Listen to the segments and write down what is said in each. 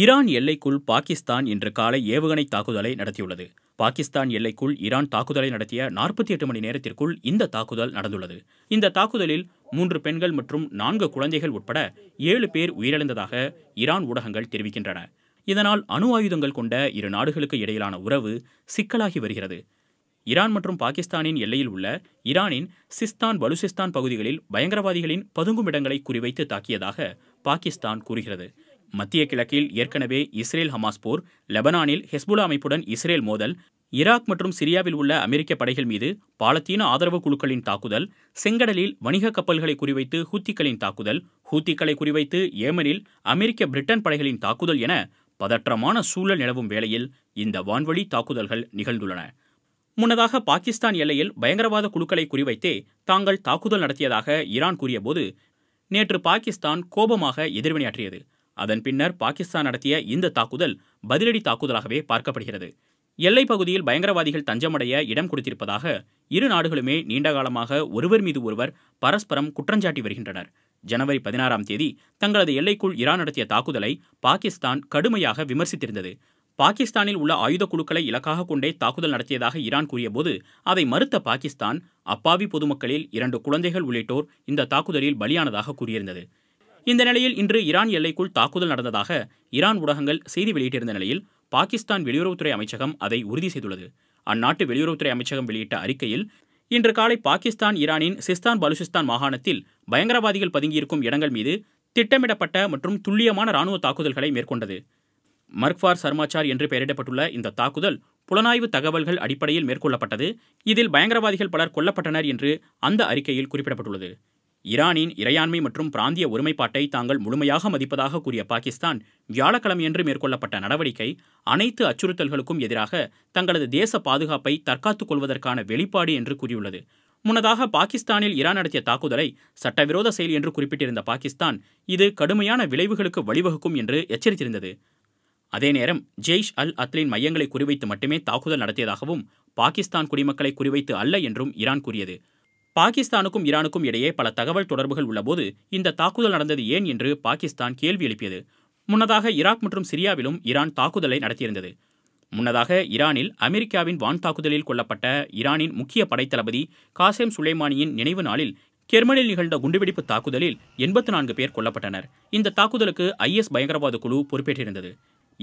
Iran எல்லைக்குள் பாகிஸ்தான் இன்று காலை ஏவுகணை தாக்குதலை நடத்தியுள்ளது பாகிஸ்தான் எல்லைக்குள் ஈரான் தாக்குதலை நடத்திய நாற்பத்தி எட்டு மணி நேரத்திற்குள் இந்த தாக்குதல் நடந்துள்ளது இந்த தாக்குதலில் மூன்று பெண்கள் மற்றும் நான்கு குழந்தைகள் உட்பட ஏழு பேர் உயிரிழந்ததாக ஈரான் ஊடகங்கள் தெரிவிக்கின்றன இதனால் அணு ஆயுதங்கள் கொண்ட இரு நாடுகளுக்கு இடையிலான உறவு சிக்கலாகி வருகிறது ஈரான் மற்றும் பாகிஸ்தானின் எல்லையில் உள்ள ஈரானின் சிஸ்தான் பலுசிஸ்தான் பகுதிகளில் பயங்கரவாதிகளின் பதுங்கும் இடங்களை குறிவைத்து தாக்கியதாக பாகிஸ்தான் கூறுகிறது மத்திய கிழக்கில் ஏற்கனவே இஸ்ரேல் ஹமாஸ் போர் லெபனானில் ஹெஸ்புலா அமைப்புடன் இஸ்ரேல் மோதல் ஈராக் மற்றும் சிரியாவில் உள்ள அமெரிக்க படைகள் மீது பாலத்தீன ஆதரவு குழுக்களின் தாக்குதல் செங்கடலில் வணிக கப்பல்களை குறிவைத்து ஹூத்திகளின் தாக்குதல் ஹூத்திகளை குறிவைத்து ஏமனில் அமெரிக்க பிரிட்டன் படைகளின் தாக்குதல் என பதற்றமான சூழல் நிலவும் வேளையில் இந்த வான்வழி தாக்குதல்கள் நிகழ்ந்துள்ளன முன்னதாக பாகிஸ்தான் எல்லையில் பயங்கரவாத குழுக்களை குறிவைத்தே தாங்கள் தாக்குதல் நடத்தியதாக ஈரான் கூறியபோது நேற்று பாகிஸ்தான் கோபமாக எதிர்வினையாற்றியது அதன் பின்னர் பாகிஸ்தான் நடத்திய இந்த தாக்குதல் பதிலடி தாக்குதலாகவே பார்க்கப்படுகிறது எல்லைப் பகுதியில் பயங்கரவாதிகள் தஞ்சமடைய இடம் கொடுத்திருப்பதாக இரு நாடுகளுமே நீண்டகாலமாக ஒருவர் மீது ஒருவர் பரஸ்பரம் குற்றஞ்சாட்டி வருகின்றனர் ஜனவரி பதினாறாம் தேதி தங்களது எல்லைக்குள் ஈரான் நடத்திய தாக்குதலை பாகிஸ்தான் கடுமையாக விமர்சித்திருந்தது பாகிஸ்தானில் உள்ள ஆயுத குழுக்களை இலக்காக கொண்டே தாக்குதல் நடத்தியதாக ஈரான் கூறியபோது அதை மறுத்த பாகிஸ்தான் அப்பாவி பொதுமக்களில் இரண்டு குழந்தைகள் உள்ளிட்டோர் இந்த தாக்குதலில் பலியானதாக கூறியிருந்தது இந்த நிலையில் இன்று ஈரான் எல்லைக்குள் தாக்குதல் நடந்ததாக ஈரான் ஊடகங்கள் செய்தி வெளியிட்டிருந்த நிலையில் பாகிஸ்தான் வெளியுறவுத்துறை அமைச்சகம் அதை உறுதி செய்துள்ளது அந்நாட்டு வெளியுறவுத்துறை அமைச்சகம் வெளியிட்ட அறிக்கையில் இன்று காலை பாகிஸ்தான் ஈரானின் சிஸ்தான் பலுசிஸ்தான் மாகாணத்தில் பயங்கரவாதிகள் பதுங்கியிருக்கும் இடங்கள் மீது திட்டமிடப்பட்ட மற்றும் துல்லியமான ராணுவ தாக்குதல்களை மேற்கொண்டது மர்க்வார் சர்மாச்சார் என்று பெயரிடப்பட்டுள்ள இந்த தாக்குதல் புலனாய்வு தகவல்கள் அடிப்படையில் மேற்கொள்ளப்பட்டது இதில் பயங்கரவாதிகள் பலர் கொல்லப்பட்டனர் என்று அந்த அறிக்கையில் குறிப்பிடப்பட்டுள்ளது ஈரானின் இறையாண்மை மற்றும் பிராந்திய ஒருமைப்பாட்டை தாங்கள் முழுமையாக மதிப்பதாக கூறிய பாகிஸ்தான் வியாழக்கிழமையன்று மேற்கொள்ளப்பட்ட நடவடிக்கை அனைத்து அச்சுறுத்தல்களுக்கும் எதிராக தங்களது தேச பாதுகாப்பை தற்காத்துக் கொள்வதற்கான வெளிப்பாடு என்று கூறியுள்ளது முன்னதாக பாகிஸ்தானில் ஈரான் நடத்திய தாக்குதலை சட்டவிரோத செயல் என்று குறிப்பிட்டிருந்த பாகிஸ்தான் இது கடுமையான விளைவுகளுக்கு வழிவகுக்கும் என்று எச்சரித்திருந்தது அதே நேரம் ஜெய்ஷ் அல் அத்லின் மையங்களை குறிவைத்து மட்டுமே தாக்குதல் நடத்தியதாகவும் பாகிஸ்தான் குடிமக்களை குறிவைத்து அல்ல என்றும் ஈரான் கூறியது பாகிஸ்தானுக்கும் ஈரானுக்கும் இடையே பல தகவல் தொடர்புகள் உள்ளபோது இந்த தாக்குதல் நடந்தது ஏன் என்று பாகிஸ்தான் கேள்வி எழுப்பியது முன்னதாக ஈராக் மற்றும் சிரியாவிலும் ஈரான் தாக்குதலை நடத்தியிருந்தது முன்னதாக ஈரானில் அமெரிக்காவின் வான் தாக்குதலில் கொல்லப்பட்ட ஈரானின் முக்கிய படைத்தளபதி காசேம் சுலைமானியின் நினைவு நாளில் கெர்மனில் நிகழ்ந்த குண்டுவெடிப்பு தாக்குதலில் எண்பத்து நான்கு பேர் கொல்லப்பட்டனர் இந்த தாக்குதலுக்கு ஐஎஸ் பயங்கரவாத குழு பொறுப்பேற்றிருந்தது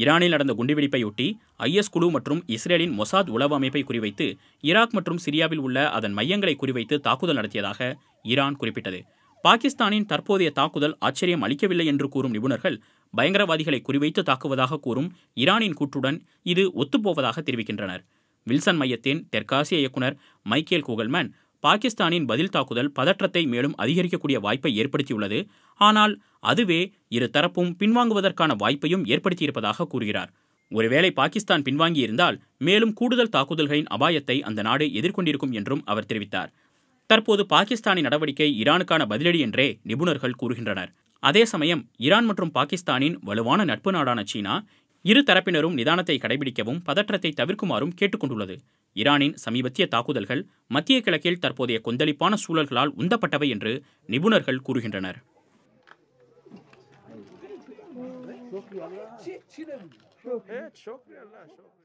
ஈரானில் நடந்த குண்டுவெடிப்பையொட்டி ஐஎஸ் குழு மற்றும் இஸ்ரேலின் மொசாத் உளவு அமைப்பை குறிவைத்து ஈராக் மற்றும் சிரியாவில் உள்ள அதன் மையங்களை குறிவைத்து தாக்குதல் நடத்தியதாக ஈரான் குறிப்பிட்டது பாகிஸ்தானின் தற்போதைய தாக்குதல் ஆச்சரியம் அளிக்கவில்லை என்று கூறும் நிபுணர்கள் பயங்கரவாதிகளை குறிவைத்து தாக்குவதாக கூறும் ஈரானின் கூற்றுடன் இது ஒத்துப்போவதாக தெரிவிக்கின்றனர் வில்சன் மையத்தின் தெற்காசிய இயக்குனர் மைக்கேல் கூகல்மேன் பாகிஸ்தானின் பதில் தாக்குதல் பதற்றத்தை மேலும் அதிகரிக்கக்கூடிய வாய்ப்பை ஏற்படுத்தியுள்ளது ஆனால் அதுவே இரு தரப்பும் பின்வாங்குவதற்கான வாய்ப்பையும் ஏற்படுத்தியிருப்பதாக கூறுகிறார் ஒருவேளை பாகிஸ்தான் பின்வாங்கியிருந்தால் மேலும் கூடுதல் தாக்குதல்களின் அபாயத்தை அந்த நாடு எதிர்கொண்டிருக்கும் என்றும் அவர் தெரிவித்தார் தற்போது பாகிஸ்தானின் நடவடிக்கை ஈரானுக்கான பதிலடி என்றே நிபுணர்கள் கூறுகின்றனர் அதே சமயம் ஈரான் மற்றும் பாகிஸ்தானின் வலுவான நட்பு நாடான சீனா இரு தரப்பினரும் நிதானத்தை கடைபிடிக்கவும் பதற்றத்தை தவிர்க்குமாறும் கேட்டுக்கொண்டுள்ளது ஈரானின் சமீபத்திய தாக்குதல்கள் மத்திய கிழக்கில் தற்போதைய கொந்தளிப்பான சூழல்களால் உந்தப்பட்டவை என்று நிபுணர்கள் கூறுகின்றனர் شكرا الله شكرا